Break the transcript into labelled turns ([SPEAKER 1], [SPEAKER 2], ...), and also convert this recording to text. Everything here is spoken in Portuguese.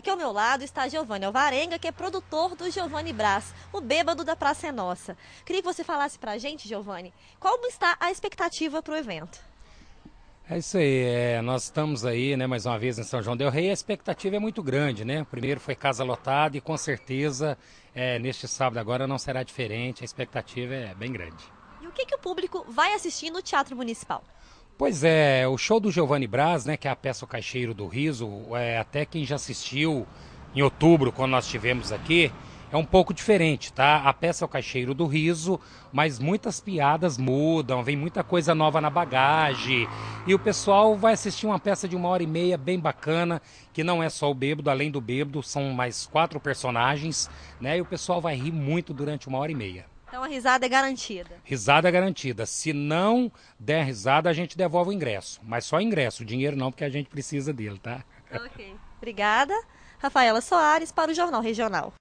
[SPEAKER 1] Aqui ao meu lado está Giovanni Alvarenga, que é produtor do Giovanni Brás, o bêbado da Praça é Nossa. Queria que você falasse para a gente, Giovanni, como está a expectativa para o evento?
[SPEAKER 2] É isso aí, é, nós estamos aí, né, mais uma vez em São João del Rei, a expectativa é muito grande, né? Primeiro foi casa lotada e com certeza é, neste sábado agora não será diferente, a expectativa é bem grande.
[SPEAKER 1] E o que, que o público vai assistir no Teatro Municipal?
[SPEAKER 2] Pois é, o show do Giovanni Braz, né, que é a peça O Caixeiro do Riso, é, até quem já assistiu em outubro, quando nós estivemos aqui, é um pouco diferente, tá? A peça é o Caixeiro do Riso, mas muitas piadas mudam, vem muita coisa nova na bagagem. E o pessoal vai assistir uma peça de uma hora e meia bem bacana, que não é só o bêbado, além do bêbado, são mais quatro personagens, né? E o pessoal vai rir muito durante uma hora e meia.
[SPEAKER 3] Então a risada é garantida.
[SPEAKER 2] Risada é garantida. Se não der risada, a gente devolve o ingresso. Mas só ingresso, o dinheiro não, porque a gente precisa dele, tá?
[SPEAKER 3] Ok. Obrigada. Rafaela Soares para o Jornal Regional.